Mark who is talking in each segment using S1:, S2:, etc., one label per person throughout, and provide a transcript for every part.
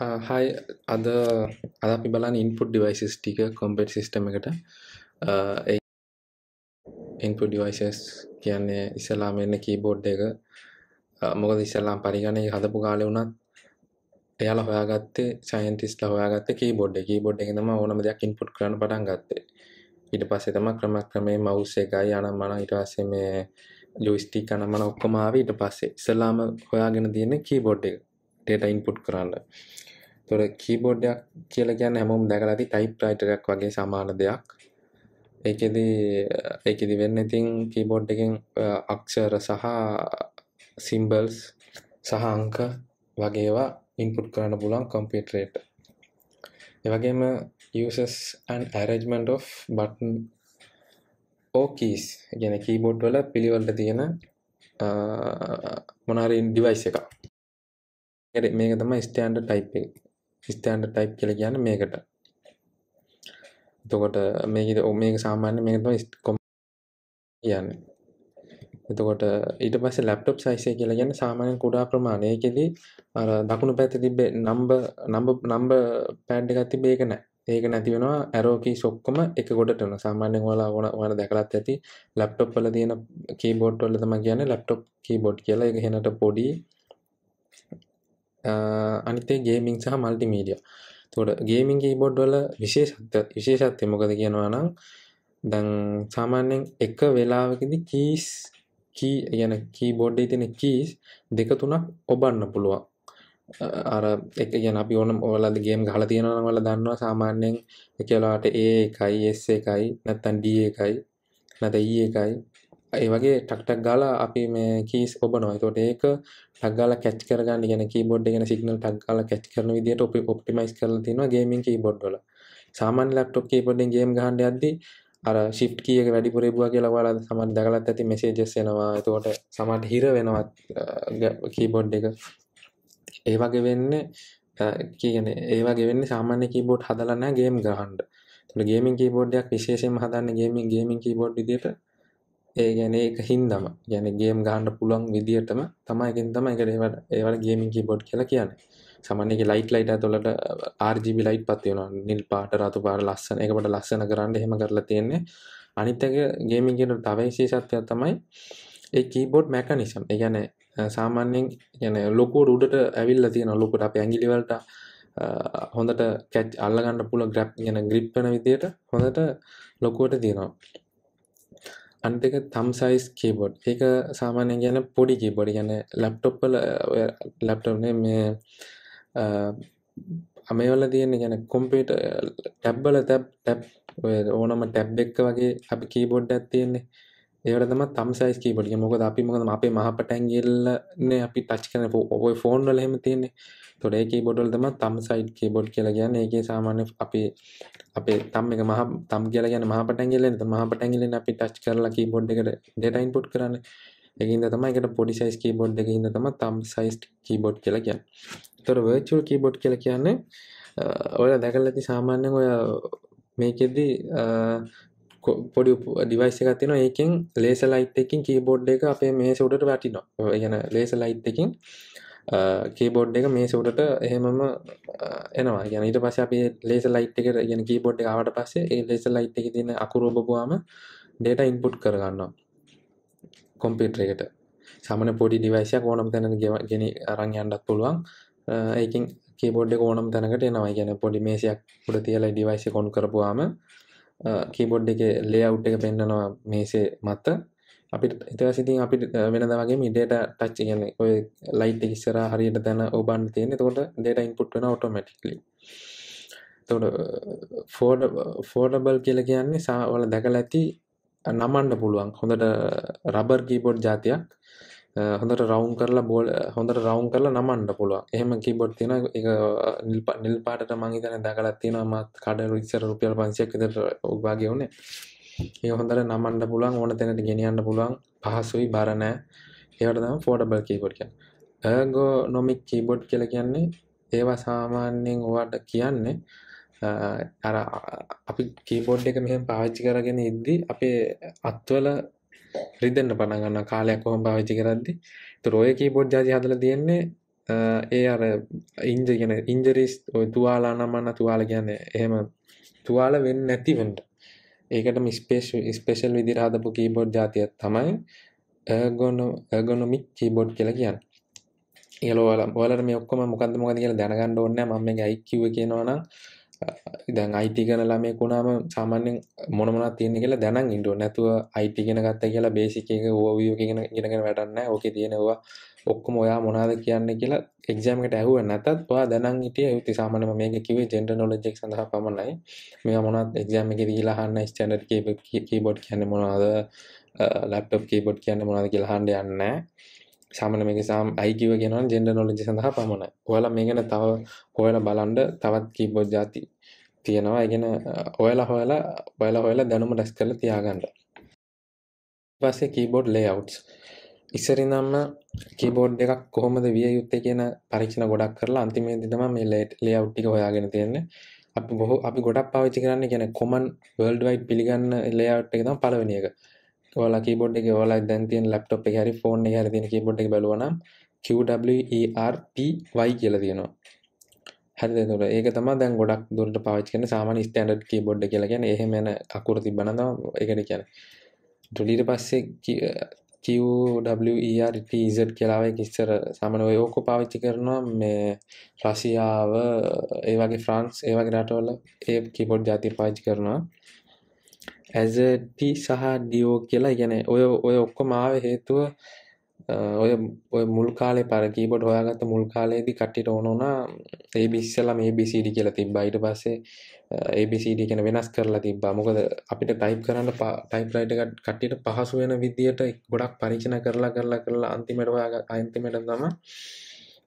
S1: හයි අද අද අපි බලන් ඉන්පුට් ඩිවයිසිස් ටික කොම්පෙට් සිිටම එකට ඉන්පු uh, ඩිවයිසස් කියන්නේ ඉස්සලාම එන්න කීබෝඩ් එක uh, මොකද ඉස්සල්ලාම් පරිගණය හදපු කාලය වුණත් එයාල හොයාගත්තේ සයින්තිස් හොයාගත්ත කීබෝඩ් කීබෝඩ් එකෙනම ඕනම දෙයක් ඉන්පුට් කරන පටන් ගත්තේ ඉට පස්සේ තම ක්‍රම ක්‍රමේ මවස්ස එකයි අනම් මන ඉටවාසේ මේ ජොයිස්ටි කනමන ඔක්කොමාව ඊට පස්සේ ඉස්සලාම හොයාගෙන තියෙන කීබෝඩ් එක ටේට ඉන්පුට් කරන්න තොර කීබෝඩ්ඩයක් කියල ගැන්න හැමෝම් දැකලති ටයිප් රයිටරක් වගේ සමාන දෙයක් ඒකෙද ඒකෙදි වෙන්න ඉතින් කීබෝඩ් එකෙන් අක්ෂර සහ සිම්බල්ස් සහ අංක වගේවා ඉන්පුට් කරන්න පුලන් කොම්පිටරේට එවගේම users and arrangement of button or keys ගැන කීබෝඩ් වල පිළිවල්ට තියෙන මොනාරින් ඩිවයිස් එක මේක තමයි ස්ටෑන්ඩ ටයිප් එක ස්තෑන්ඩ ටයිප් කියල කියන්න මේකට එතකොට මේකද ඔ මේක සාමාන්‍ය මේකම ස්කොම් කියන්න එතකොට ඊට පස්ස ලැප්ටොප් සයිසය කියලා ගැන සාමානෙන් කුඩා ප්‍රමාණයකෙදී අර දකුණු පැත තිබේ නම්බ නම්බ නම්බ පැඩ් එකත්ති බේක නෑ ඒක නැතිවෙනවා ඇරෝකී සොක්කම එක ගොඩටන සාමාන්‍යෙන් වලා ඕන වන දැකලත් ඇති ලැප්ටොප් වල තියෙන කීබෝඩ් වල තම කියන ලැප්ටොප් කීබෝඩ් කියලා එක හෙනට පොඩි අනිතේ ගේමින් සහ මල්ටිමීඩිය තොට ගේමින් කීබොඩ් වල විශේෂත්ත විශේෂත්ය මොකද කියනවා නම් දැන් සාමාන්‍යෙන් එක වෙලාවකදි කීස් කී යන කීබොඩ් තින කීස් දෙක තුනක් ඔබන්න පුළුවන් අර එක ගැන අපි ඕනම් ඔලද ගේම් හල තියෙනන වල දන්නවා සාමාන්‍යයෙන් එකලාට ඒ එකයි එස් එකයි නැත්තන් ඩ එකයි නැත ඒ e එකයි ඒ වගේ ටක්ටක් ගාලා අපි මේ කීස් ඔබනවා එතකොට ඒක ටක් ගාලා කැච් කරගන්න කියන කීබෝඩ් එක ගැන සිග්නල් ටක් ගාලා කැච් කරන විදියට ඔපි ඔප්ටිමයිස් කරලා තියෙනවා ගේමින් කීබෝඩ් වල සාමාන්‍ය ලැප්ටොප් කීබෝඩ් එකෙන් ගේම් ගහන්න යද්දී අර ශිප් කියක වැඩිපුර එබවා කියලා වාලා සමට දගලත් ඇති මෙසේජස් එනවා එතකොට සමට හිර වෙනවත් කීබොඩ් එක ඒවගේ වෙන්න කියන ඒවගේ වෙන්න සාමාන්‍ය කීබෝඩ් හදලනෑ ගේම් ගහන්ඩ තුළ ගේමින් කීබෝඩ්යක් විශේෂෙන් හදන්න ගේමින් ගේමින් කීබෝඩ් දිට ඒ ගැන එක හින්දම ගැන ගේම් ගහන්න පුළුවන් විදිහටම තමයිකින් තම එකට ඒවට ඒවට ගේමින් කීබෝඩ් කියලා කියන්නේ සමනක ලයිට ලයිට ඇතුලට RGB ලයිට් පත්තිවෙන නිල් පාට රතු පාර ලස්සන එකට ලස්සන කරන්න හෙම කරලා තියෙන්නේ අනිත්තක ගේමින් කියෙන තවයිශී සත්‍යයක් තමයි ඒ කීබෝඩ් මැකනිසම් ගැන සාමාන්‍යෙන් ගැන ලොකු රුඩට ඇවිල්ල තියෙන ලොකුට අප ඇගිලිවලට හොඳට කැච් අල්ලගන්න පුල ග්‍රප් ගැන ග්‍රිප්පන විදියට හොඳට ලොකුවට තියෙනවා අන්තික තම් සයිස් කීබොඩ් ඒක සාමානය ගැන පොඩි කීබොඩ් ගැන ලැප්ටොප්පල ලැප්ටනේ මේ අමේවල තියන්නේ ගැන කොම්පේට ටැබ්බල තැබ් තැබ් ඕනම ටැබ් එක්ක වගේ අපි කීබොඩ් ඇත්තියෙන්නේ ඒවට තම තම් සයිස් කීබොඩ් මොකද අපි මොකද අපේ මහපටැන්ගල්ලන්නේ අපි ටච් කන ඔබයි ෆෝන්වල හෙම තියන්නේ තොට ඒ කීබොඩල් තම තම් සයිට් කීබොඩ් කියලා කියන්නේ ඒකේ සාමාන්‍ය අපි අපේ තම් එක මහ තම් කියලා කියන්නේ මහ පටැංගිල්ලෙන් තම මහ පටැංගිල්ලෙන් අපි ටච් කරලා කීබෝඩ් එකට data input කරන්නේ ඒකින්ද තමයි ඒකට පොඩි size keyboard එකකින් ඉඳ තමයි thumb sized keyboard කියලා කියන්නේ. ඒතර virtual keyboard කියලා කියන්නේ ඔයාලා දැකලා ඇති සාමාන්‍යයෙන් ඔය මේකෙදි පොඩි ඩිවයිස් එකක් තියෙනවා ඒකෙන් ලේසර් ලයිට් එකකින් keyboard එක අපේ මේස උඩට වැටිනවා. ඒ කියන්නේ ලේසර් ලයිට් එකකින් කීබෝඩ් එක මේ සූටට එහෙමම එනවා ගැන ඊට පස්ස අපි ලේස ලයිට් එකට ගෙන කීබෝඩ් ආවට පස්සේ ඒ ලේස ලයිට් එක තින අකුරෝබපුවාම ඩේට ඉන්පුට් කරගන්නවා කොම්පිටර එකට සමන පොඩි ඩිවයිසයක් ඕනම් තැන ගෙන අරං යන්නත් පුළුවන් ඒකින් කීබෝඩ් ඕනම් තැනකට එනවා ගැන පොඩි මේසයක් පුඩ තියලා ඩිවයිස කොන් කරපුවාම කීබෝඩ් එක ලේවුට් එක පෙන්න්නනවා මේසේ මත්ත අපි ඉතිවසිතින් අපි වෙන දවගේ ඩේට ටච් කියන ඔය ලයිට් ඉස්සර හරියට දැන ඔබන් තියෙන තකොට ඩේට ඉන්පුට් වෙන ඔටෝමටික්ලි තොට ෆෝඩ ෆෝඩබල් කියල කියන්නේ සා ඔල දැකල ඇති නමන්න පුළුවන් හොඳට රබර් කීබොඩ් ජාතියක් හොඳට රවුන් කරලා බෝල් හොඳට රවුන් කරලා නමන්න පුළුවන් එහෙම කීබොඩ් තියෙන එක නිල්පා නිල්පාට මංහිතන දැකලත් තියෙනවා මත් කඩ රුක්ෂර රුපියල් පන්සියක් විතර ඔබාගේ වනේ ඒ හොඳට නමන්න පුළුවන් ඕන තැනට ගෙනියන්න පුළුවන් පහසුයි බර නෑ ඒවට තමයි ෆෝල්ඩබල් කීබෝඩ් කියන්නේ ergonomic keyboard කියලා කියන්නේ ඒවා සාමාන්‍යයෙන් ඔයාට කියන්නේ අර අපි කීබෝඩ් එක මෙහෙම පාවිච්චි කරගෙන ඉද්දි අපේ අත්වල රිදෙන්න පටන් ගන්නවා කාලයක් කොහොම පාවිච්චි කරද්දි ඒතර ඔය කීබෝඩ් ජාති හදලා තියෙන්නේ ඒ අර ඉන්ජ කියන ඉන්ජරිස් ඔය තුවාලා නමන්න තුවාල කියන්නේ එහෙම තුවාල වෙන්නේ නැතිවෙන්න ඒකට මිස්පේෂ ස්පේෂල් විදිරහදපු කීබෝඩ් ජාතියක් තමයි ගොන ගොනොමික් කීබෝඩ් කියලා කියන්න ඒලෝල ඔලර මේ ඔක්කොම මොකද මොකද කියලා දැනගන්න ඕන්න මම අයිකිව කියනවනම් ඉදන් අයිති කන ළමය කුණාම සාමාන්‍යෙන් මොනමනා තියෙන කියලා දැනන් ඉඩුව නැතුව අයිතිගෙන ගත්ත කියලා බේසිකක ඕවියෝගෙන ගෙනගෙන වැටන්න ඕක තියෙනවා ඔක්කොම ඔයා මොනාද කියන්න කියලා එක්ජෑමකට ඇහුව නැතත් ඔයා දැනන් හිටිය යුතු සාමාන්‍යම මේක කිව්වේ ජෙන්ඩර් නොලෙජ් එක සඳහා පමණයි මේවා මොනවද එක්ජෑම් එකේ දීලා අහන්න ස්ටෑන්ඩඩ් කීබෝඩ් කියන්නේ මොනවද ලැප්ටොප් කීබෝඩ් කියන්නේ මොනවද කියලා අහන්න යන්නේ නැහැ සාමාන්‍ය මේක සාම් IQ කියනවා ජෙන්ඩර් නොලෙජ් සඳහා පමණයි ඔයාලා මේක ගැන තව හොයලා බලන්න තවත් කීබෝඩ් જાති තියෙනවා ඒගෙන ඔයලා හොයලා ඔයලා හොයලා දැනුම රැස් කරලා තියාගන්න ඊපස්සේ keyboard layouts ඉස්සරිනම්ම කීබෝඩ් එකක් කොහොමද විය යුත්තේ කියන පරීක්ෂණ ගොඩක් කරලා අන්තිමේදී තමයි මේ ලේඅවුට් ටික හොයාගෙන තියෙන්නේ. අපි බොහෝ අපි ගොඩක් පාවිච්චි කරන්නේ කියන්නේ කොමන් වර්ල්ඩ් වයිඩ් පිළිගන්න ලේඅවුට් එක තමයි පළවෙනි එක. ඔයාලා කීබෝඩ් එකේ ඔයාලා දැන් තියෙන ලැප්ටොප් එකේ හරි ෆෝන් එකේ හරි තියෙන කීබෝඩ් එක බලුවා නම් QWERPY කියලා තියෙනවා. හරිද එතකොට ඒක තමයි දැන් ගොඩක් දුරට පාවිච්චි කරන සාමාන්‍ය ස්ටෑන්ඩඩ් කීබෝඩ් කියලා කියන්නේ එහෙම යන අකුරු තිබ්බනම් තමයි ඒකට කියන්නේ. ඊට පස්සේ QWERPZ කියලාවයි කිස්සර සමන ඔයෝකෝ පාවිච්චි කරනවා මේ රසියාව ඒවගේ ෆ්‍රන්ස් ඒවගේ රටවල ඒ කිපොඩ් ජාති පාච්චි කරනවා ඇසටි සහ ඩියෝ කියලා ගැන ඔය ඔය ඔක්කො මාව හේතුව ඔය ඔය මුල් කාලේ පර කීබොඩ් හොයාගත්ත මුල් කාලයේදී කට්ටිට ඕන වුණා ABCලා මේ ABCD කියලා තිබ්බා ඊට පස්සේ ABCD කියන වෙනස් කරලා තිබ්බා මොකද අපිට ටයිප් කරන්න ටයිප් රයිටර් එකට කට්ටියට පහසු වෙන විදියට ගොඩක් පරීක්ෂණ කරලා කරලා කරලා අන්තිමට හොයාගත්ත අන්තිමට තමයි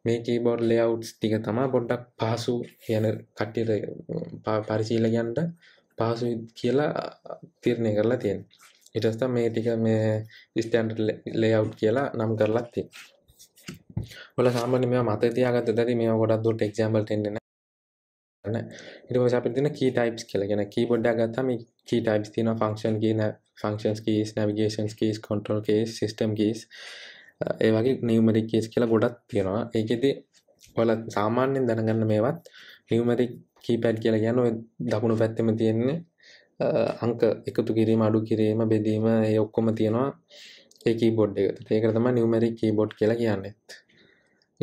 S1: මේ කීබෝඩ් ලේඅවුට්ස් ටික තමයි පොඩ්ඩක් පහසු කියන කට්ටියට පරිශීලකයන්ට පහසු කියලා තීරණය කරලා තියෙන්නේ ඉටස්ත මේ ටික මේ ස්ටන්ඩ් ලේව් කියලා නම් කරලත් ති ඔල සාමන මේ මත තියාගත දැති මේ ගොඩක් දුට එක්ම්බල් ටෙන්න්න ඉට පස අපි තින කී ටයිප්ස් කියලගෙන කීබොඩ්ඩ ගත්තම කී ටයිප්ස් තින ෆංක්ෂන් කියන functions keys navigations keys control keys system keys ඒ වගේ නියමරි කේස් කියලා ගොඩක් තියෙනවා ඒකෙති ඔල සාමාන්‍යෙන් දැනගන්න මේවත් නියමරි කීපැඩ් කියලා ගැන දකුණු පැත්තම තියෙන්නේ අංක එකතු කිරීම අඩු කිරීම බෙදීම ඒ ඔක්කොම තියෙනවා ඒකී බොඩ් එක ඒකරතම නිවමරි කීබොඩ් කියලා කියන්නෙත්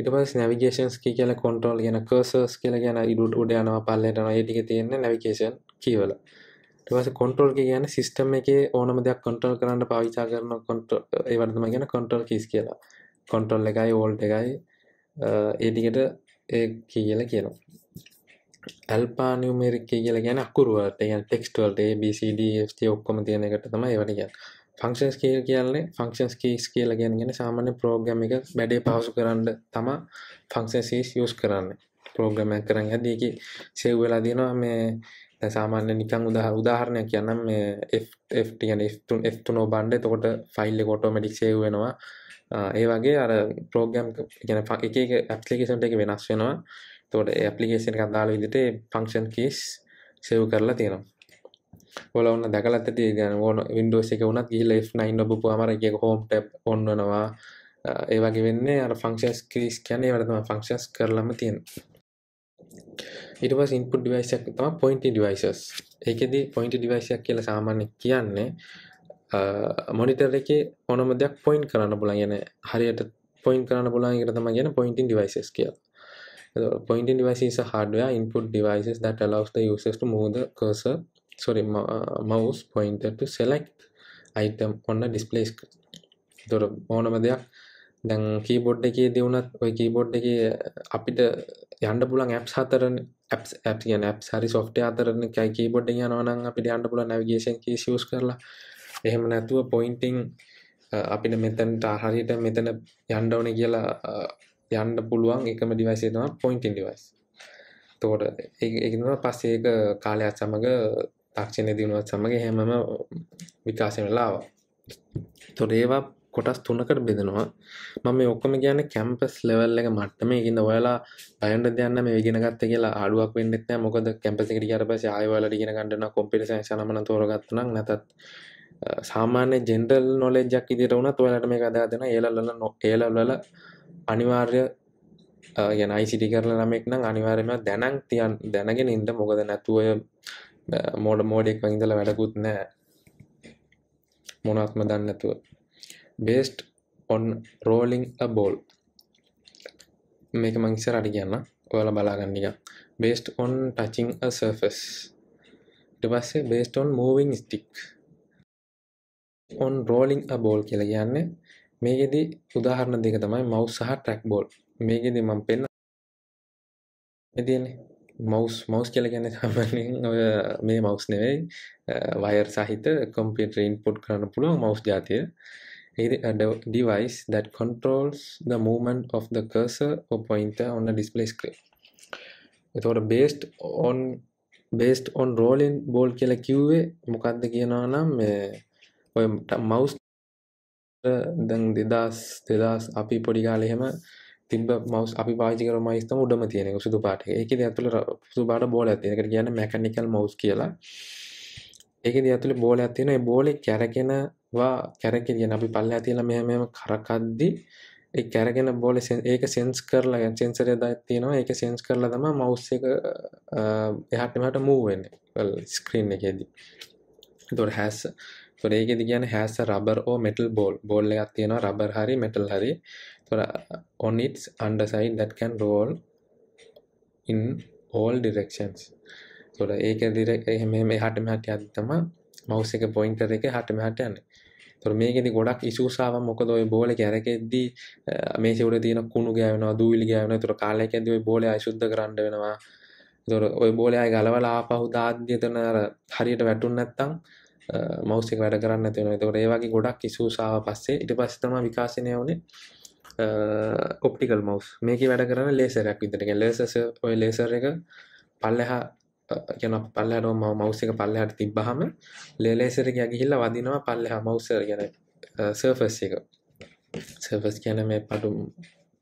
S1: ඉටපස් නැවිගේෂන්ස් කී කියල කොන්ට්‍රෝල් ගෙන කර්සර්ස් කියල ගැන ඉඩුට උඩ යනවා පල්ලටන ඒටික තියෙන නැවිකේෂන් කීවල ටවස කොන්ට්‍රෝල් කියන සිිස්ටම් එක ඕනම දෙයක් කොන්ට්‍රල් කරන්න පාවිචා කරන කොට ඒවර්දම ගෙන කොන්ට්‍රල් කිස් කියලා කොන්ට්‍රල් එකයි ඕල්ට එකයි ඒටිකට ඒ කියල කියනවා ඇල්පා නිියමරික් කියල ගැන අකුරුවලට ගැන ටෙක්ස්ටවල්ට ABCDFT ඔක්කොම තියෙන එකට තම ඒවට කිය ෆංක්ෂන්ස් කියල් කියන්නේ ෆංක්ෂන්ස් කීස් කියල ගැන ගෙන සාමාන්‍ය ප්‍රෝග්‍රම එක වැඩේ පහසු කරන්න තම ෆංක්ෂන්සිස් යස් කරන්න ප්‍රෝග්‍රම කරන්න හැදකි සෙව්වෙලා දෙනවා මේ සාමාන්‍ය නිකං උදහ උදාහරණයක් කියන්නම් මේ Fට ගැන Fතුන් Fතුනෝ බන්ඩ තකොට ෆයිල්ල කොටෝමටික් සේවෙනවා ඒ වගේ අර ප්‍රෝග්‍රම් ගැන එක ඇප්ලිකේෂන්ට එක වෙනස් වෙනවා තෝට ඇපලිකේෂන් කදාල විදිට ෆංක්ෂන් කේස් සෙව් කරලා තියෙනවා ඔලවන්න දැකලත් ඇති ගන ඕන වින්ඩෝස එක වුණත් ගිහිල F9 ඔබපු අමර එක හෝම් ටැප් ඔන්නනවා ඒ වගේ වෙන්නේ අර ෆංක්ෂන්ස් කීස් කියන්නේ වලතම ෆංක්ෂන්ස් කරලම තියෙන ඊට පස්සේ ඉන්පුට් ඩිවයිස් එකක් තමයි පොයින්ටි ඩිවයිසස් ඒකෙදී පොයින්ටි ඩිවයිස් එකක් කියලා සාමාන්‍යයෙන් කියන්නේ මොනිටර් එකේ මොනම දෙයක් පොයින්ට් කරන්න පුළුවන් يعني හරියට පොයින්ට් කරන්න පුළුවන් එකට තමයි කියන්නේ පොයින්ටින් ඩිවයිසස් කියලා pointing device is a hardware input devices that allows the users to move the cursor sorry uh, mouse pointer to select item on a display screen. ඒතොර ඕනම දෙයක් දැන් කීබොඩ් එකේ දියුණත් ඔය කීබොඩ් එක අපිට යන්න පුලන් ඇප් හතරන ඇ් කියන ඇප් හරි සොෆ්ට අතරන කයි කීබොඩ් යනවනම් අපිට යන්න පුල නැවිගේෂන් කේසිියස් කරලා එහෙම නැතුව පොයින්ටිං අපිට මෙතැන් ටාහරිට මෙතන යන්ඩවන කියලා යන්න පුළුවන් එකම ඩිවයිසේ තම පොයින්ටන් ඩිවයිස් තෝට එකම පස්සේක කාලයක් සමඟ තාක්ෂණය දියුණුවත් සමඟ හැමම විකාශය වෙලාව තොරේවා කොටස් තුනකට බෙදෙනවා මම ඔක්කම කියන කැම්පස් ලෙවල් එක මට්ටම ඉන්න ඔයාලා බයන්ට දයන්න මේ ගෙනගත්ත කියලා අඩුවක් වෙන්නෙත් නෑ මොකද කැම්පස එකට ගියාට පස්සේ ආයෙවල ඉගෙන ගන්න කොම්පියුටර් සයන්ස් නමන තෝරගත්තා නම් නැතත් සාමාන්‍ය ජෙනරල් නොලෙජ් එකක් විදිහට වුණත් ඔයාලට මේක අදාළ දෙනවා ඒ ලෙවල් වල අනිවාර්ය ගැනයි සිටි කරල ළමෙක් නම් අනිවාර්යම දැනක් තියන් දැනගෙන ඉට මොකද නැතුවය මෝඩ මෝඩෙක් වහිදල වැඩකුත් නෑ මොනත්ම දන්නතුව බේස්ට ඔන් රෝලිං බෝල් මේක මංසර අඩි කියන්න ඔයාල බලාගන්නක බේස්ට ඔන් ටචිං සර්ෆස් පස්සේ based on moving stick on rolling ball කියලා කියන්නේ මේකෙදි උදාහරණ දෙක තමයි මවස් සහ ට්‍රැක් බෝල් මේකෙදි මම පෙන්න මෙතියන්නේ මවස් මවස් කියල ගැන තමෙන් ඔය මේ මවස් නෙවෙයි වයර් සහිත කොම්පිට ඉන්පොට් කරන්න පුළුවන් මවස් ජාතිය device that controls the movement of the cursor or pointer on a display screen එතකොට based on based on rolling ball කියලා කිව්වේ මොකක්ද කියනවා නම් ඔය මවස් දැන් දෙදස් දෙදස් අපි පොඩිකාලෙහෙම තිබ මවස් අපි පාචිකර මයිස්තම උඩම තියෙන සුදු පාට එක ඇතුළ සු බාට බෝල ඇතිනකට කියන්න මැකනිකල් මවස් කියලා ඒක ද ඇතුළ බෝල ඇතින බෝලෙ කැරගෙනවා කැරකෙන අපි පල්ල ඇතිල මෙහමම කරකද්දි ඒ කැරගෙන බෝල ඒක සෙන්ස් කරලා ගැන් සෙන්සරය ද තියෙනවා ඒක සෙන්ස් කරලා තම මවස් එක එහටමට මූවෙන්න ස්ක්‍රීන් එකෙදී දොර හැස්ස තොර ඒකෙද කියන හැස රබර් ෝ මෙටල් බෝල් බෝල්ල එකක් තියෙනවා රබර් හරි මෙටල් හරි තොර on its underside that can roll in all directions තොර ඒක දිරෙක් එහෙම මේ හටම හට අත්තම මවස එක පොයින්ටර එක හටම හට යන්න තොර මේකෙදි ගොඩක් ඉසුසාාව මොකද ඔය බෝල කැරකෙද්දී මේ සවට තියන කුණු ගෑවනවා දූවිලි ගෑවන තුර කාලයකඇද ඔයි බෝල අයිශුද්ධ කරන්න වෙනවා දොර ඔය බෝලයයි ගලවලා ආපහු දාද්‍යතන හරියට වැටුන් නැත්තං මෞස්සක වැඩ කරන්න තියෙන තකොට ඒවාගේ ගොඩක් ඉසූසාාව පස්සේ ඉට පස්ස තම විකාශනය වනේ ඔප්ටිකල් මවස් මේක වැඩ කරන්න ලේසරයක් විතරක ලේසස ඔය ලේසර එක පල්ලහා යන පල්ලට ම මවසක පල්ලහට තිබ්බහම ලේලේසරක ගිහිල්ල වදිනවා පල්ලහ මවසර ගැන සර්ෆස් එක සර්ෆස් කියන මේ පටු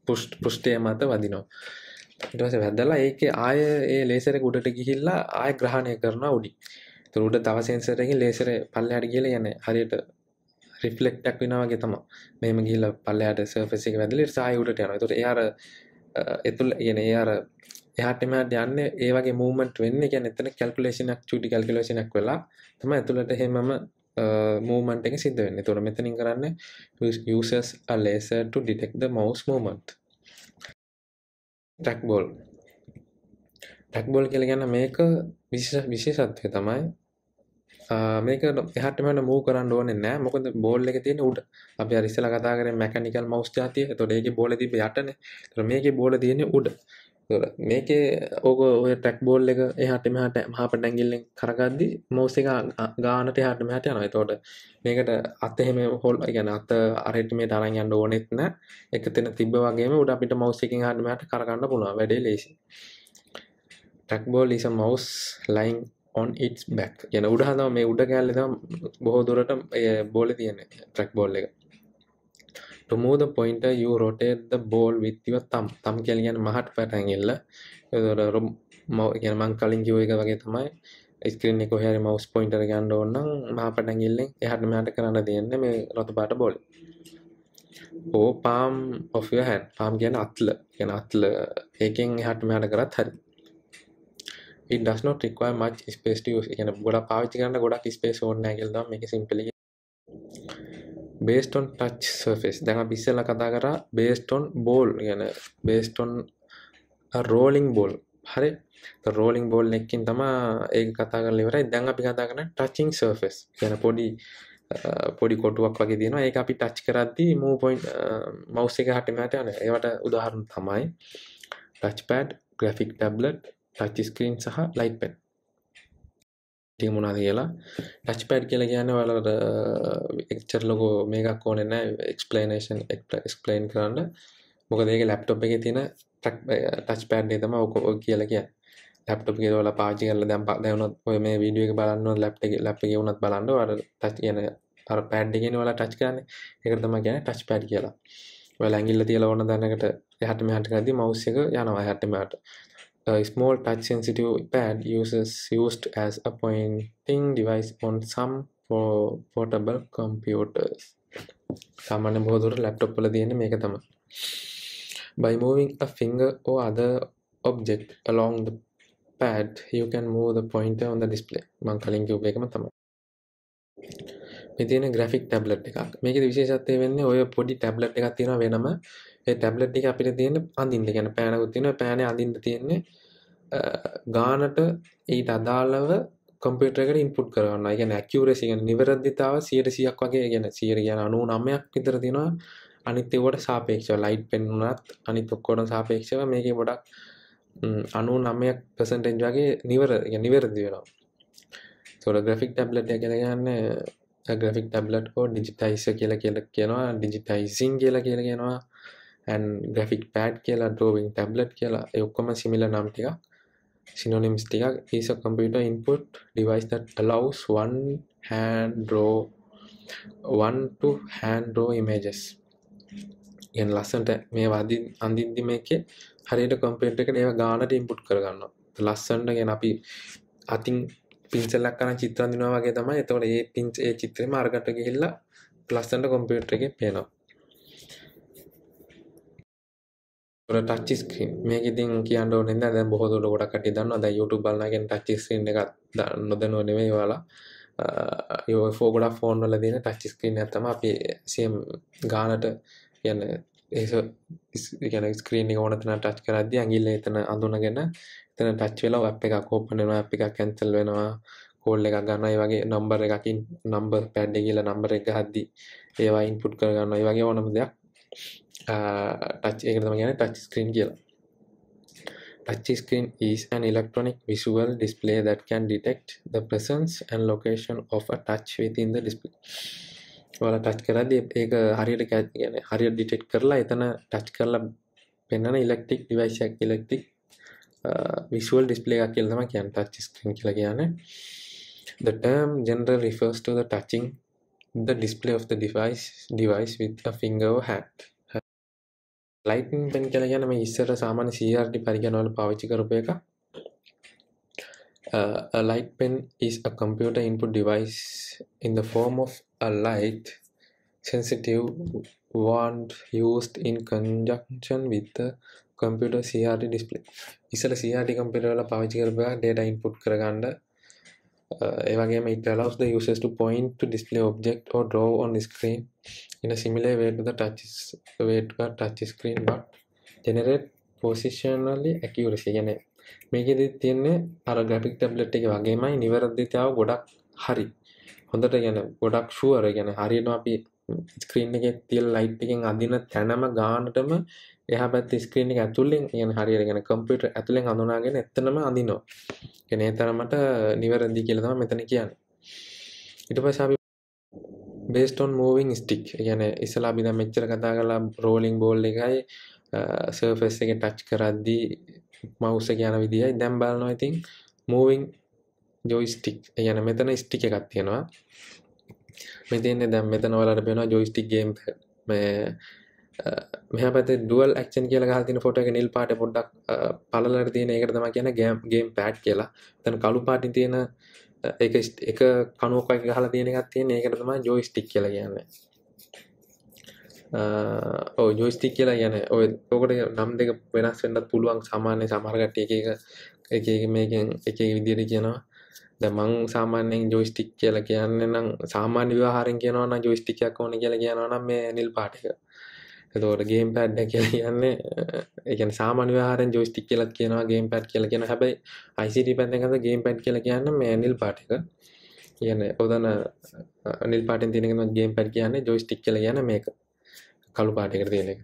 S1: පුෂ් පුෘෂ්ටය මත වදිනවා ඉටස වැදලා ඒක ආය ඒ ලේසර උඩට ගිහිල්ලා ආය ග්‍රහණය කරන උඩි තුරුඩ තව සෙන්සරකින් ලේසර පල්ලහට කියල යන හරියට රිෆලෙක්්ටක් වෙනවාගේ තම මෙම ගිල පල්ලහට සර්ෆසික වැදලි සායුට යන තුර යාර එතුල් යන යාර එහටමට යන්න ඒවගේ මූමට වෙන්න ගැන එතන කැල්පලේෂනක් චුටි කල්කිලේෂනක් වෙලා තම ඇතුළට හෙමම මූමන්ට එක සිද්ධ වෙන්න තුර මෙතනින් කරන්න යසස් අලේසට ඩිටෙක්ද මවස් මූමට් ටක්බෝල් ටක්බෝල් කියල ගැන්න මේක විශේෂ විශේෂත්වය තමයි මේක එහට මෙට මූ කරන්න ඕන නෑ මොකද බෝල් එක තියෙන උඩ අප රිස්සල කතාකර මැකනිකල් මවස් ජාතිය තොට ඒක බෝල තිබ යටන මේක බෝල තියෙන උඩ මේක ඕක ඔය ටැක් බෝල් එක එහට මෙහට මහප ඩැගිල්ලෙන් කරගද්දි මෝසික ගානට හට මෙහට යනයි තෝට මේකට අත්තහෙම හොල් ගැන අත අරට මේ තරන් යන්න ඕනෙත් නෑ එක තෙන තිබ වගේ උඩ අපිට මවස්සිකින් හට මට කරගන්න පුළුව වැඩේ ලේසි track ball is mouse lying on its back යන උඩහතම මේ උඩ කෑල්ලතම් බොහෝ දුරට බෝල තියන ට්‍රක් බෝල් එක to move the pointer you rotate the ball with the thumb thumb කෙලියන් මහට පැටැගෙල්ල දොර මව කියන මං කලින් කිව එක වගේ තමයි ස්ක්‍රීන් එක හරි මවස් පොයින්ටර ගන්න ඕන්න මහ පටැගිල්ලෙන් එහට මෙහට කරන්න තියන්න මේ රොතු පාට බෝල or palm of a hand palm කියන අත්ල ගැන අත්ල ඒකෙන් එහට මෙහට කරත් හරි it does not require much space to use කියන ගොඩක් පාවිච්චි කරන්න ගොඩක් space ඕනේ නැහැ කියලා තමයි මේක simply based on touch surface දැන් අපි ඉස්සෙල්ලා කතා කරා based on ball කියන based on a rolling ball හරි රෝලිං බෝල් එකකින් තමා ඒක කතා කරලා ඉවරයි දැන් අපි කතා කරන ටචින් සර්ෆස් කියන පොඩි පොඩි කොටුවක් වගේ තියෙනවා ඒක අපි ටච් කරද්දී මූ පොයින්ට් මවුස් එක හැටි මෙහාට යන ඒවට උදාහරණ තමයි touch pad graphic tablet touch screen සහ ලයිට් පැත් ටික මොනා කියලා ටච් පැඩ් කියලා කියන්න වලට එක්චර් ලොකෝ මේකක් ඕන එන්න එක්ස්පලනේෂන් එක්ස්පලයින් කරන්න මොක දෙක ලැප්ටොප් එක තියෙන ටච් පැඩ්ඩේ තම ඔකෝ කියලා කිය ලැප්ටප් කියවල පාචි කරල දැම් පක් දැවනත් ඔය මේ විඩිය එක බලන්න ලැප්ට ලැප් වුණත් බලන්න අර ටච් කියන අර පැඩ්ඩිගෙන වල ටච් කරන්න එකතම ගැන ටච් පැඩ් කියලා වැලැගිල්ල තියල ඕන දැනකට එහට මෙහට කරදි මවස්සක යනවා හැටමට A small touch-sensitive pad uses used as a pointing device on some portable computers. සාමාන්‍ය බොහෝදුරට ලැප්ටොප් වල තියෙන මේක තමයි. By moving a finger or other object along the pad, you can move the pointer on the display. මං කලින් කිව්ව එකම තමයි. මේ තියෙන graphic tablet එකක්. මේකේ විශේෂත්වය වෙන්නේ ඔය පොඩි tablet එකක් තියෙනවා වෙනම ටැබ්ලට් එක අපිට තියෙන අඳින්න ගැන පෑනකුත් තියෙන පෑන අඳින්න තියෙන්නේ ගානට ඊට අදාළව කම්පියටරකට ඉන්පුට් කරන්න ගැන ඇකිවරසි ගැන නිවරද්ධතාව සියට සියක් වගේ ගැන සියර ගැන අනු නමයක් විතර තිෙනවා අනිත් එවට සාපේක්ෂව ලයිට් පෙන්නුනත් අනිත් ඔක්කොට සාපේක්ෂව මේක ගොඩක් අනු නමයක් පසටෙන්ජ් වගේ නිවර නිවැරදි වෙනවා තොර ග්‍රෆික් ටැබ්ලට් ගැන ගන්න ග්‍රෆික් ටැබ්ලට් හෝ ඩිජිටයිස කියලා කියල කියනවා ඩිජිටයිසින් කියලා කියල කියෙනවා ඇන් ග්‍රෆික් පෑඩ් කියලා ඩෝවිං ටැබ්ලට් කියලා ඔක්කොම සිමිල නම් ටිකක් සිනොනිම්ස් ටිකක් is a computer input device that allows one hand draw one to hand draw images ගෙන් ලස්සන්ට මේ වදි අඳින්දි මේකේ හරියට කොම්පියුටර් එකට ඒවා ගානට ඉන්පුට් කරගන්නවා ලස්සනට ගෙන අපි අතින් පින්සල්ලක් කරන චිත්‍ර අඳිනවා වගේ තමයි එතකොට ඒ පින්ච් ඒ චිත්‍රෙම අරකට ගිහිල්ලා ලස්සනට කොම්පියුටර් එකේ පේනවා ටච්චි ස්ක්‍රීන් මේක ඉතින් කියන්න නද දැ බොහෝදුර ගොඩ කටි දන්න ද YouTube බලගෙන් ටච්චි ස්ක්‍රීන් එකක් නොදනුව නෙමේ වාලා යෝෆෝ ගොඩ ෆෝන්වල දෙන ටච්චි ස්ක්‍රීන් ඇතම අපි සම් ගානට කියන්න ඒගැන ස්ක්‍රීනි ඕනතන ටච් කරදදි ඇගිල්ල එතන අඳුනගෙන එතන ටච් වෙලා අප් එකක් කෝපනවා අප් එකක් කැන්තල් වෙනවා කෝල් එක ගන්නයි වගේ නම්බර එකකින් නම්බර් පැඩ්ඩ කියල නම්බර එක හද්දි ඒවා ඉන්පුට් කරගන්නයි වගේ ඕනම දෙයක් touch එකකට තමයි කියන්නේ touch screen කියලා. Touch screen is an electronic visual display that can detect the presence and location of a touch within the display. ඔයාලා touch කරද්දී ඒක හරියට කියන්නේ හරියට detect කරලා එතන touch කරලා පෙන්වන electric device එකක් electric visual display එකක් කියලා තමයි කියන්නේ touch screen කියලා කියන්නේ. The term generally refers to the touching the display of the device device with a finger or hand. ලයිටන් පෙන් කියල ගැන මේ ඉස්සර සාමාන්‍ය CRT පරිගණවල පාවිච්චි කරපු එක a light pen is a computer input device in the form of a light sensitive wand used in conjunction with the computer CRT display ඉස්සල CRT computer වල පාවිච්චි කරපුවා data input කරගන්න Uh, ඒවගේ it allows the users to point to display object or draw on screen in a similar way to the touch way to a touch screen but generate positionally accuracy ගැන මේකෙදි තියන්නේ අර graphic tablet එක වගේමයි නිවැරදිතාව ගොඩක් හරි හොඳට ගැන ගොඩක් ෂුවර ගැන හරියට අපි ස්ක්‍රීන් එක තියල් ලයිට් එකෙන් අදින තැනම ගානටම එහ පැත් ස්ක්‍රීන් එක ඇතුල්ලෙන් කියන හරිරගෙන කම්පිට ඇතුළෙන් හඳුනාගෙන එත්තනම අඳනෝ කෙනේ තරමට නිවරදි කියලතම මෙතන කියන්න ඉට පසාි බේස්ටොන් මෝවිං ස්ටික් ගැන ඉස්සලා බිඳ මෙච්චර කතා කලා රෝලිං බෝල් එකයි සර්ෆස් එක ටච් කරද්දී මවස කියන විදිහයි දැම් බලනවා ඉතින් මෝවිං ජොයිස්ටික් යන මෙතන ස්ටික එකක් තියෙනවා මෙතින්නේ දැම් මෙතන වලට බෙන ජොයිස්ටික් ගේම් මේ මෙහ පත දුවල් ක්ෂන් කියල හතින ොට නිල් පාට පොඩ්ඩක් පලලට තියෙන ඒකට තම කියන ගෑම්ගේම් පැට් කියලා තැන කලු පාටි තියෙන එක එක කනුවකයි හල තියෙනකත් තියෙන ඒකට තම ජෝයිස්ටික් කියල කියන්න ඕ ජෝස්ටික් කියලා ගැන ඔය ඕකට නම් දෙක වෙනස් වෙන්නත් පුළුවන් සාමාන්‍ය සමහරගට එක එක මේකෙන් එක විදිර කියනවා මං සාමාන්‍යයෙන් ජෝස්ටික් කියල කියන්න නම් සාමාන්‍ය විවාහරෙන් කියනවන ජෝස්ටිකයක් ඕන කියල කියනවනම් මේ නිල් පාටික තෝට ගේම් පැඩ්ඩ කියල කියන්නේ එකන සාමනිවාහරෙන් ජෝස්ටික් කියලක් කියනවා ගේම් පැට් කියල කියෙන හැබයි අයිසිට පැත්හද ගේම් පැට් කියල කියන්න මෑනිල් පාටික කියන ඔදන අනිල් පාට තිනක ගේම් පැට් කියන්න ජෝස්ටික් කියල කියන මේක කලු පාටිකර තියෙන එක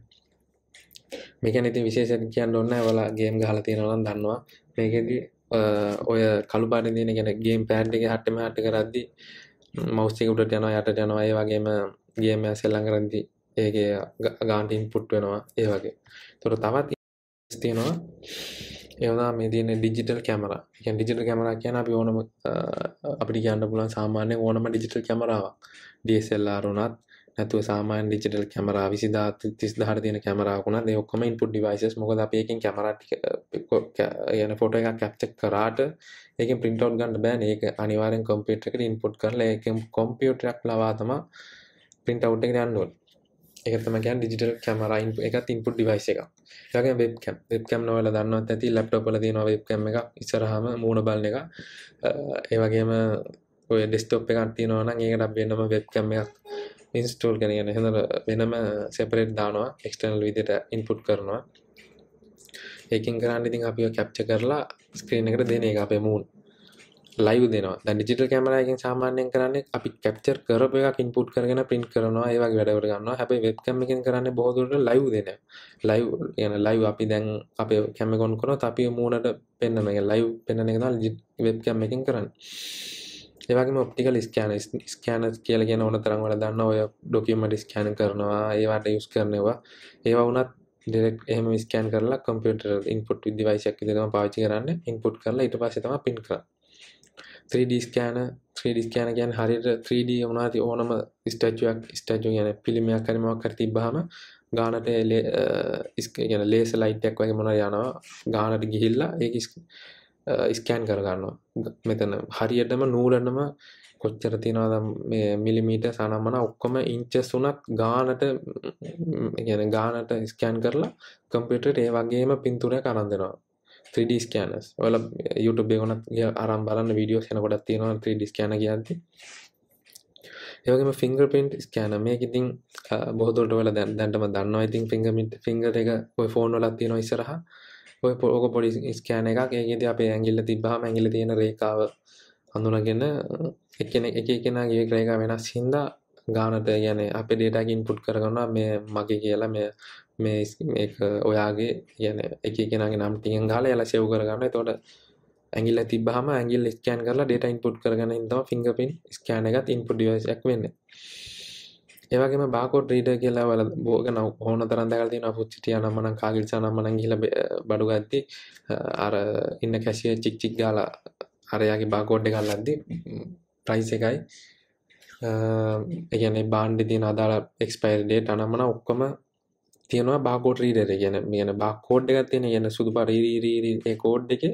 S1: මේක නති විශේෂ කියන්න ඔන්න වලා ගේම් ගහල තියෙනලන් දන්නවා මේකදී ඔය කළු පාට තියන ගැන ගේම් පැට් එක හටම හට කරද්දි මෞස්තිකුට යනවා යට යනවා ඒ වගේම ගේම සෙල්ලං කරද්දිී ඒගේ ගාන්ට ඉන්පුට් වෙනවා ඒ වගේ තොර තවත් ස්තියනවා ඒවා මේ තියන ඩිජිටල් කැමර එක ඩිජිටල් කැමර කියන අපි ඕනම අපි කියන්න පුලන් සාමාන්‍ය ඕනම ඩිජිටල් කැමරාවක් ඩSLරුණත් නැතුව සාමාන් ඩිජිටල් කැමරා විසිදා තිස් දහර තින කැමරාකුණ දෙ ඔක්කම ඉන්පුට් ඩිවයිසස් මොකද අපයකින් කැමරට යන ෆොට එකක් කැප්චක් කරාට ඒක පින්ටෝට් ගන්න බෑන ඒක අනිවාරෙන් කොම්පියුට් එකට ඉන්පුට් කරලා ඒ කොම්පියුටරක් ලවාතම පින්ට අවු් එක යන්නඩුවල් එකතමකන් ඩිජිටල් කැමරයින් එකත් ඉන්පුට් ඩිවයිස එක යගේ වෙබ්කම් නොවල දන්නවත් ඇති ලැප්ටොපල තියෙන වෙබ්කම් එක ඉස්සරහම මූුණ බලන එක ඒවගේම ඔය ඩෙස්ටෝප් එකක් තියෙනවන ඒකට වෙනම වෙබ්කම් එකක් ඉන්ස්ටෝල් කරගෙන හඳ වෙනම සෙපරේට් දානවා එක්ස්ටර්නල් විදිට ඉන්පුට් කරනවා ඒකින් කරන්න ඉතින් අපි කැප්ච කරලා ස්ක්‍රීන එකට දෙන එක අපේ මූුණ ලයිව් දෙනවා ද ඩිජිටල් කැමරයකින් සාමාන්‍යයෙන් කරන්නේ අපි කැප්චර් කරප එකක් ඉන්පුට් කරගෙන පින් කරනවා ඒවා වැඩවට ගන්නවා හැබයි වෙබ් කැමකින් කරන්න බොහදුරට ලයිව් දෙන ලයිව් යන ලයිව් අපි දැන් අප කැමකොන් කරන අපි මූුණට පෙන්න්නන ලයිව් පෙන්න්න එක වෙබ් කැම්මකින් කරන්න ඒවගේ ඔප්ටිකල් ස්කෑන ස්කෑන කියල කියෙන ඕන තරන් වල දන්න ඔය ඩොකීමට ස්කෑන කරනවා ඒවාට යුස් කරනවා ඒවා වනත් ඩෙක් එහම ස්කෑන් කරලා කොම්පියුටර් ඉන්පුට් විදිවයිශයක් දෙම පාචි කරන්න ඉන්පුට් කරලා ඉට පසතම පින් කරන්න 3D ස්කෑන 3D ස්කෑන ගැන් හරිට 3D වනාති ඕනම ස්ටච්ුවක් ස්ටච්ු ගැන පිළිමයක් කරමක් කර තිබ්බහම ගානට ගැන ලේස ලයිට්යක් වගේ මොන යනවා ගානට ගිහිල්ලා ඒ ස්කෑන් කරගන්නවා මෙතන හරියටම නූලන්නම කොච්චර තිනවාද මේ මිලිමීට සනම්මන ඔක්කොම ඉංචස් වනත් ගානට ගැන ගානට ස්කෑන් කරලා කම්පියුටර් ඒ වගේම පින්තුරය කරන් දෙෙනවා 3D ස්කෑනස් ඔල YouTube ගොනත් අරම් බලන්න වීඩියෝ සෙනකොටත් තියෙනවා 3D ස්කෑන කියන්ති ඒවගේම ෆිංගර් පින්ට් ස්කෑන මේක ඉතින් බොහදුරට වල දැන් දැන්ටම දන්නවා ඉතින් ෆිංගමිට ෆිංගර එක ඔය ෆෝන් වලත් තියෙනවා ඉස්සරහ ඔය පොක පොඩි ස්කෑන එකක් ඒකෙද අපේ ඇගිල්ල තිබ්බාම ඇගිල්ල තියෙන රේකාව හඳුනගෙන එකන එක කෙනගේ රේකා වෙනස් හින්දා ගානට ගැන අප ඩේටකින් පුට් කරගන්න මේ මගේ කියලා මේ මේ ඔයාගේ කියන එක කෙනගේ නම් ටියෙන් හල එල සෙව් කරගන්න තොට ඇගිල්ල තිබහම ඇගිල් ස්කෑන් කරලා ඩේට ඉන්පුට් කරගන තම ෆිංග පින් ස්කෑන එකත් ඉන්පුට් ක් වෙන්න ඒවගේම බාකෝඩ් රීඩ කියලා වල බෝගන ඕන තරන්දකල තින පුච්චිටිය නම්මන කාගිල්සා නම්මන ගිල බඩු ගත්ති අර ඉන්න කැසිය චික් චික් ගාල අරයාගේ බාකෝඩ්ඩ කල්ලද්දි ප්‍රයිස එකයි එකන බාන්්ඩ තින අදාල එක්ස්පයිල් ඩේට අනම්මන ඔක්කොම තියෙනවා බාකෝඩ් රීඩර ගැන කියන බාකෝඩ් එකක් තියෙන ගැන සුදු පරිරීරීඒ කෝඩ් එක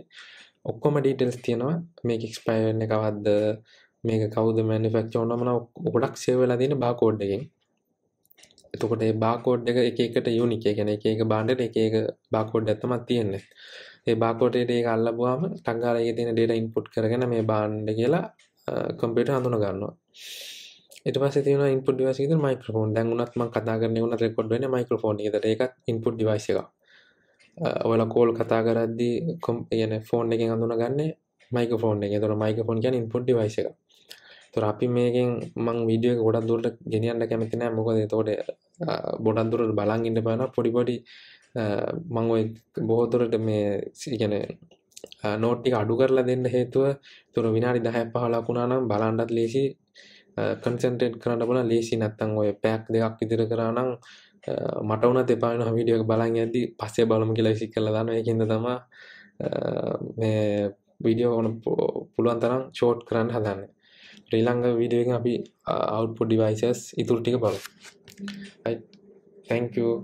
S1: ඔක්කොම ඩීටෙල්ස් තියෙනවා මේක එක්ස්පයිවෙන්න කවද්ද මේක කවුද මැනිිෆක්ෂ ඕනමන ගොඩක් සේවලා තියෙන බාකෝඩ් එකෙන් එතකොට ඒ බාකෝඩ් එක එකට යුනික ගැන එක බාන්ඩට එක බාකෝඩ් ඇතමත් තියෙන්නේ ඒ බාකෝටේ ඒ අල්ලබවාම ටංගාලය තියෙන ඩේට ඉන්පුට් කරගෙන මේ බාන්්ඩ කියලා කම්පිට හඳුන ගන්නවා එට පස තින ඉන්පු ිවසි මයිකරෝන් දැන් උනත්ම කතා කරන වන රෙකොඩ්න මයිකරෝන් ට එකක් ඉන්පුට් ඩිවයිස එක ඔල කෝල් කතා කරද්දි කොම් කියන ෆෝන් එකෙන් අඳුන ගන්න මයිකෆෝන් එක තොර මයිකෆෝන් කියන ඉන්පුට් ඩිවයිස එක තොර අපි මේකෙන් මං විඩියෝ ගොඩක් දුරට ගෙනියන්න කැමතිනෑ මොකද තෝට බොඩන් දුරට බලන් ඉන්න පාන පොඩිපොඩි මං ඔය බොහෝතුරට මේ සිගැන නෝට්ටික අඩු කරලා දෙන්න හේතුව තුර විනාඩි දහැ පහලකුණා නම් බලන්ඩත් ලේසි කන්සන්ට්‍රේට් කරන්න බල ලේසි නැත්තං ඔය පැක් දෙකක් ඉදිර කරනම් මට වුණ දෙපාන විඩියක බලන් ඇදදි පස්සේ බලම කියලා සික් කල දන්න එකද තම මේ විඩියෝ ඕන පුළුවන් තරම් චෝට් කරන්න හදන්න ්‍රීලංඟ විඩියුවෙන් අපි අවුපොඩිවයිසස් ඉතුරටික බලු තැංකූ